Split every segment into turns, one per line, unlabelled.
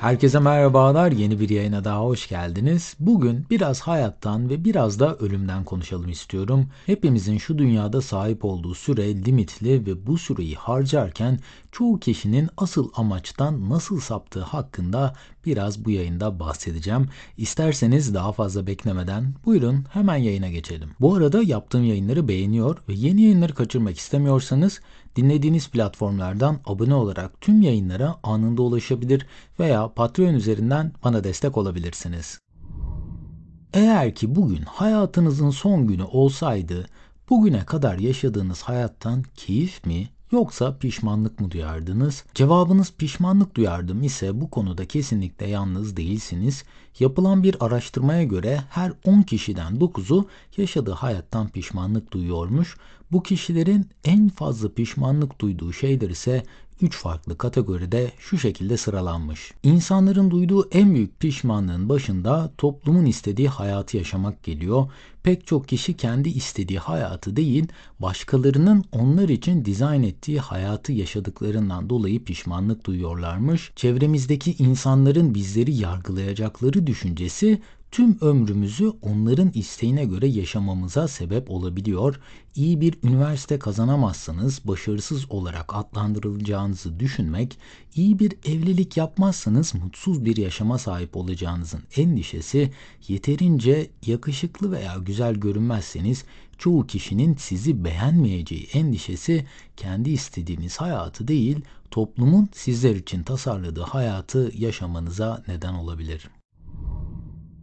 Herkese merhabalar. Yeni bir yayına daha hoş geldiniz. Bugün biraz hayattan ve biraz da ölümden konuşalım istiyorum. Hepimizin şu dünyada sahip olduğu süre limitli ve bu süreyi harcarken çoğu kişinin asıl amaçtan nasıl saptığı hakkında biraz bu yayında bahsedeceğim. İsterseniz daha fazla beklemeden buyurun hemen yayına geçelim. Bu arada yaptığım yayınları beğeniyor ve yeni yayınları kaçırmak istemiyorsanız Dinlediğiniz platformlardan abone olarak tüm yayınlara anında ulaşabilir veya Patreon üzerinden bana destek olabilirsiniz. Eğer ki bugün hayatınızın son günü olsaydı, bugüne kadar yaşadığınız hayattan keyif mi yoksa pişmanlık mı duyardınız? Cevabınız pişmanlık duyardım ise bu konuda kesinlikle yalnız değilsiniz. Yapılan bir araştırmaya göre her 10 kişiden 9'u yaşadığı hayattan pişmanlık duyuyormuş. Bu kişilerin en fazla pişmanlık duyduğu şeyler ise 3 farklı kategoride şu şekilde sıralanmış. İnsanların duyduğu en büyük pişmanlığın başında toplumun istediği hayatı yaşamak geliyor. Pek çok kişi kendi istediği hayatı değil, başkalarının onlar için dizayn ettiği hayatı yaşadıklarından dolayı pişmanlık duyuyorlarmış. Çevremizdeki insanların bizleri yargılayacakları düşüncesi tüm ömrümüzü onların isteğine göre yaşamamıza sebep olabiliyor. İyi bir üniversite kazanamazsanız başarısız olarak adlandırılacağınızı düşünmek, iyi bir evlilik yapmazsanız mutsuz bir yaşama sahip olacağınızın endişesi, yeterince yakışıklı veya güzel görünmezseniz çoğu kişinin sizi beğenmeyeceği endişesi kendi istediğiniz hayatı değil, toplumun sizler için tasarladığı hayatı yaşamanıza neden olabilir.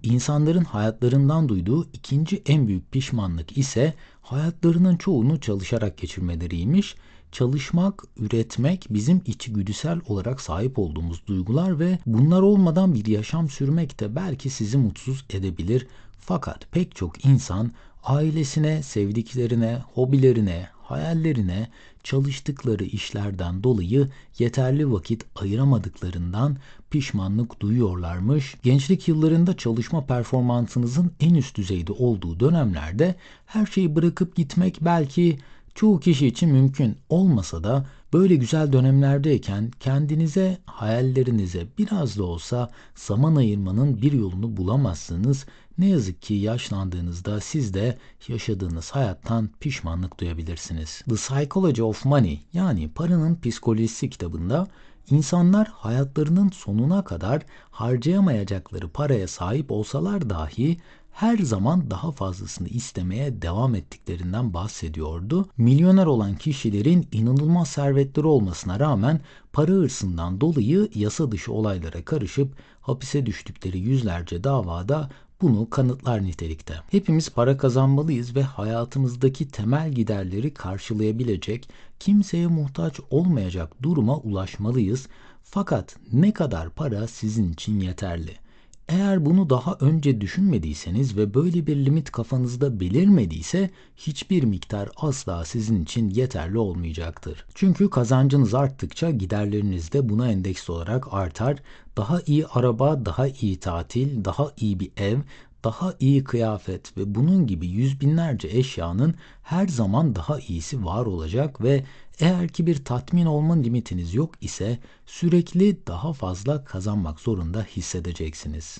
İnsanların hayatlarından duyduğu ikinci en büyük pişmanlık ise hayatlarının çoğunu çalışarak geçirmeleriymiş. Çalışmak, üretmek bizim içgüdüsel olarak sahip olduğumuz duygular ve bunlar olmadan bir yaşam sürmek de belki sizi mutsuz edebilir. Fakat pek çok insan ailesine, sevdiklerine, hobilerine, hayallerine çalıştıkları işlerden dolayı yeterli vakit ayıramadıklarından pişmanlık duyuyorlarmış. Gençlik yıllarında çalışma performansınızın en üst düzeyde olduğu dönemlerde her şeyi bırakıp gitmek belki çoğu kişi için mümkün olmasa da Böyle güzel dönemlerdeyken kendinize, hayallerinize biraz da olsa zaman ayırmanın bir yolunu bulamazsınız. Ne yazık ki yaşlandığınızda siz de yaşadığınız hayattan pişmanlık duyabilirsiniz. The Psychology of Money yani Paranın Psikolojisi kitabında İnsanlar hayatlarının sonuna kadar harcayamayacakları paraya sahip olsalar dahi her zaman daha fazlasını istemeye devam ettiklerinden bahsediyordu. Milyoner olan kişilerin inanılmaz servetleri olmasına rağmen para hırsından dolayı yasa dışı olaylara karışıp hapise düştükleri yüzlerce davada bunu kanıtlar nitelikte. Hepimiz para kazanmalıyız ve hayatımızdaki temel giderleri karşılayabilecek, kimseye muhtaç olmayacak duruma ulaşmalıyız. Fakat ne kadar para sizin için yeterli? Eğer bunu daha önce düşünmediyseniz ve böyle bir limit kafanızda belirmediyse hiçbir miktar asla sizin için yeterli olmayacaktır. Çünkü kazancınız arttıkça giderleriniz de buna endeks olarak artar. Daha iyi araba, daha iyi tatil, daha iyi bir ev, daha iyi kıyafet ve bunun gibi yüz binlerce eşyanın her zaman daha iyisi var olacak ve eğer ki bir tatmin olma limitiniz yok ise sürekli daha fazla kazanmak zorunda hissedeceksiniz.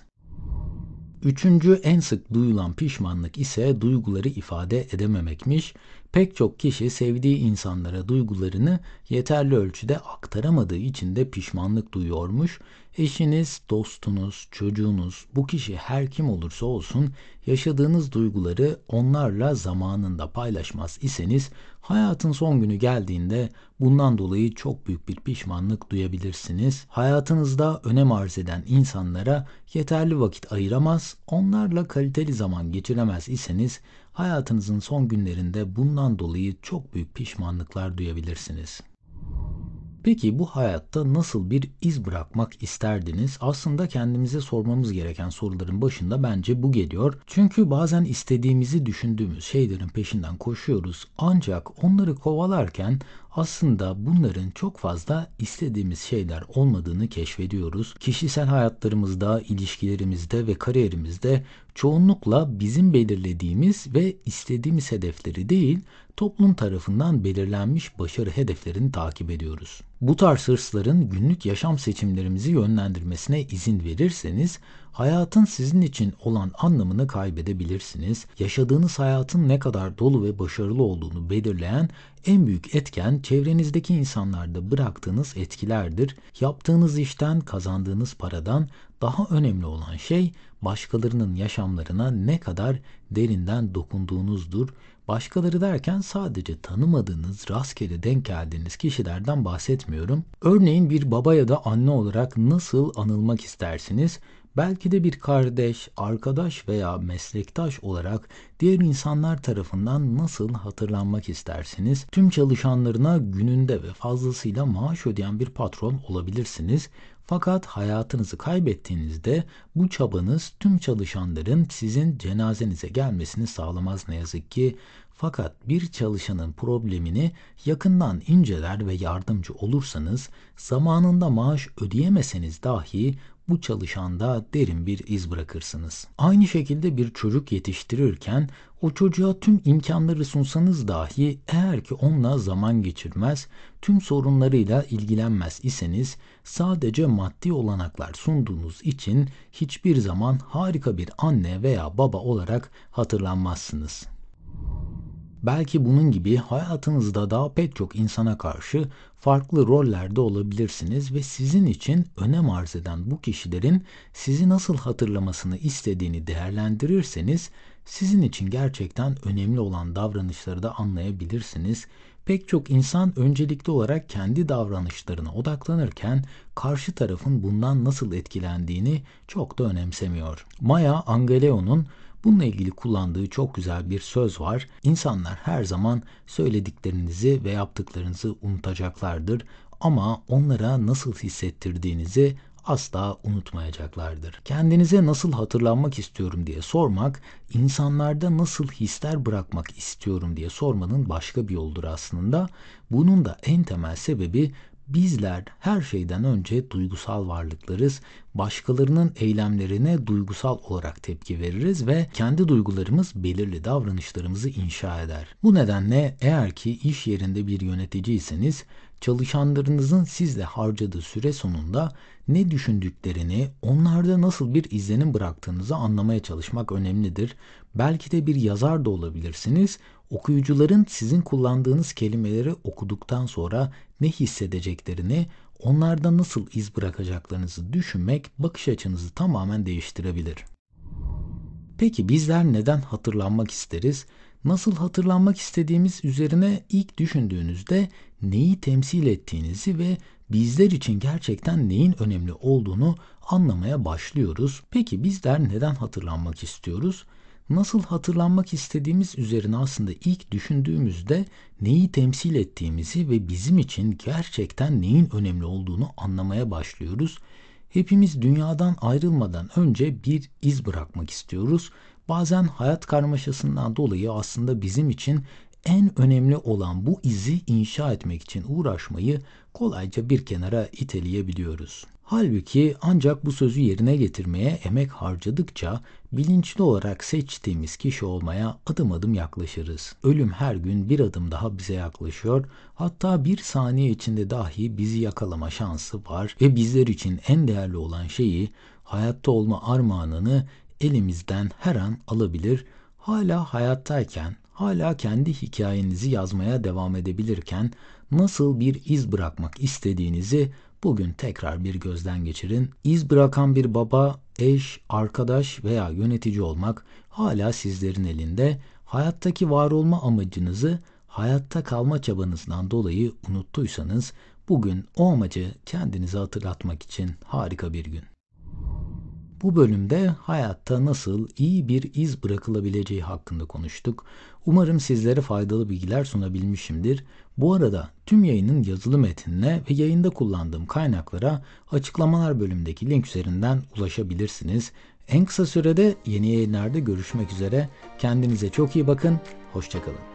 Üçüncü en sık duyulan pişmanlık ise duyguları ifade edememekmiş Pek çok kişi sevdiği insanlara duygularını yeterli ölçüde aktaramadığı için de pişmanlık duyuyormuş. Eşiniz, dostunuz, çocuğunuz, bu kişi her kim olursa olsun yaşadığınız duyguları onlarla zamanında paylaşmaz iseniz hayatın son günü geldiğinde bundan dolayı çok büyük bir pişmanlık duyabilirsiniz. Hayatınızda önem arz eden insanlara yeterli vakit ayıramaz, onlarla kaliteli zaman geçiremez iseniz Hayatınızın son günlerinde bundan dolayı çok büyük pişmanlıklar duyabilirsiniz. Peki bu hayatta nasıl bir iz bırakmak isterdiniz? Aslında kendimize sormamız gereken soruların başında bence bu geliyor. Çünkü bazen istediğimizi düşündüğümüz şeylerin peşinden koşuyoruz ancak onları kovalarken aslında bunların çok fazla istediğimiz şeyler olmadığını keşfediyoruz. Kişisel hayatlarımızda, ilişkilerimizde ve kariyerimizde çoğunlukla bizim belirlediğimiz ve istediğimiz hedefleri değil, toplum tarafından belirlenmiş başarı hedeflerini takip ediyoruz. Bu tarz hırsların günlük yaşam seçimlerimizi yönlendirmesine izin verirseniz Hayatın sizin için olan anlamını kaybedebilirsiniz. Yaşadığınız hayatın ne kadar dolu ve başarılı olduğunu belirleyen en büyük etken çevrenizdeki insanlarda bıraktığınız etkilerdir. Yaptığınız işten, kazandığınız paradan daha önemli olan şey başkalarının yaşamlarına ne kadar derinden dokunduğunuzdur. Başkaları derken sadece tanımadığınız, rastgele denk geldiğiniz kişilerden bahsetmiyorum. Örneğin bir baba ya da anne olarak nasıl anılmak istersiniz? belki de bir kardeş, arkadaş veya meslektaş olarak diğer insanlar tarafından nasıl hatırlanmak istersiniz? Tüm çalışanlarına gününde ve fazlasıyla maaş ödeyen bir patron olabilirsiniz. Fakat hayatınızı kaybettiğinizde bu çabanız tüm çalışanların sizin cenazenize gelmesini sağlamaz ne yazık ki. Fakat bir çalışanın problemini yakından inceler ve yardımcı olursanız zamanında maaş ödeyemeseniz dahi bu çalışanda derin bir iz bırakırsınız. Aynı şekilde bir çocuk yetiştirirken o çocuğa tüm imkanları sunsanız dahi eğer ki onunla zaman geçirmez, tüm sorunlarıyla ilgilenmez iseniz sadece maddi olanaklar sunduğunuz için hiçbir zaman harika bir anne veya baba olarak hatırlanmazsınız. Belki bunun gibi hayatınızda daha pek çok insana karşı farklı rollerde olabilirsiniz ve sizin için önem arz eden bu kişilerin sizi nasıl hatırlamasını istediğini değerlendirirseniz sizin için gerçekten önemli olan davranışları da anlayabilirsiniz. Pek çok insan öncelikli olarak kendi davranışlarına odaklanırken karşı tarafın bundan nasıl etkilendiğini çok da önemsemiyor. Maya Angeleo'nun Bununla ilgili kullandığı çok güzel bir söz var. İnsanlar her zaman söylediklerinizi ve yaptıklarınızı unutacaklardır ama onlara nasıl hissettirdiğinizi asla unutmayacaklardır. Kendinize nasıl hatırlanmak istiyorum diye sormak, insanlarda nasıl hisler bırakmak istiyorum diye sormanın başka bir yoldur aslında. Bunun da en temel sebebi Bizler her şeyden önce duygusal varlıklarız. Başkalarının eylemlerine duygusal olarak tepki veririz ve kendi duygularımız belirli davranışlarımızı inşa eder. Bu nedenle eğer ki iş yerinde bir yöneticiyseniz çalışanlarınızın sizle harcadığı süre sonunda ne düşündüklerini, onlarda nasıl bir izlenim bıraktığınızı anlamaya çalışmak önemlidir. Belki de bir yazar da olabilirsiniz. Okuyucuların sizin kullandığınız kelimeleri okuduktan sonra ne hissedeceklerini, onlarda nasıl iz bırakacaklarınızı düşünmek bakış açınızı tamamen değiştirebilir. Peki bizler neden hatırlanmak isteriz? Nasıl hatırlanmak istediğimiz üzerine ilk düşündüğünüzde neyi temsil ettiğinizi ve bizler için gerçekten neyin önemli olduğunu anlamaya başlıyoruz. Peki bizler neden hatırlanmak istiyoruz? nasıl hatırlanmak istediğimiz üzerine aslında ilk düşündüğümüzde neyi temsil ettiğimizi ve bizim için gerçekten neyin önemli olduğunu anlamaya başlıyoruz. Hepimiz dünyadan ayrılmadan önce bir iz bırakmak istiyoruz. Bazen hayat karmaşasından dolayı aslında bizim için en önemli olan bu izi inşa etmek için uğraşmayı kolayca bir kenara iteleyebiliyoruz. Halbuki ancak bu sözü yerine getirmeye emek harcadıkça bilinçli olarak seçtiğimiz kişi olmaya adım adım yaklaşırız. Ölüm her gün bir adım daha bize yaklaşıyor. Hatta bir saniye içinde dahi bizi yakalama şansı var ve bizler için en değerli olan şeyi hayatta olma armağanını elimizden her an alabilir. Hala hayattayken hala kendi hikayenizi yazmaya devam edebilirken nasıl bir iz bırakmak istediğinizi bugün tekrar bir gözden geçirin. İz bırakan bir baba, eş, arkadaş veya yönetici olmak hala sizlerin elinde. Hayattaki var olma amacınızı hayatta kalma çabanızdan dolayı unuttuysanız bugün o amacı kendinize hatırlatmak için harika bir gün. Bu bölümde hayatta nasıl iyi bir iz bırakılabileceği hakkında konuştuk. Umarım sizlere faydalı bilgiler sunabilmişimdir. Bu arada tüm yayının yazılı metnine ve yayında kullandığım kaynaklara açıklamalar bölümündeki link üzerinden ulaşabilirsiniz. En kısa sürede yeni yayınlarda görüşmek üzere. Kendinize çok iyi bakın. Hoşçakalın.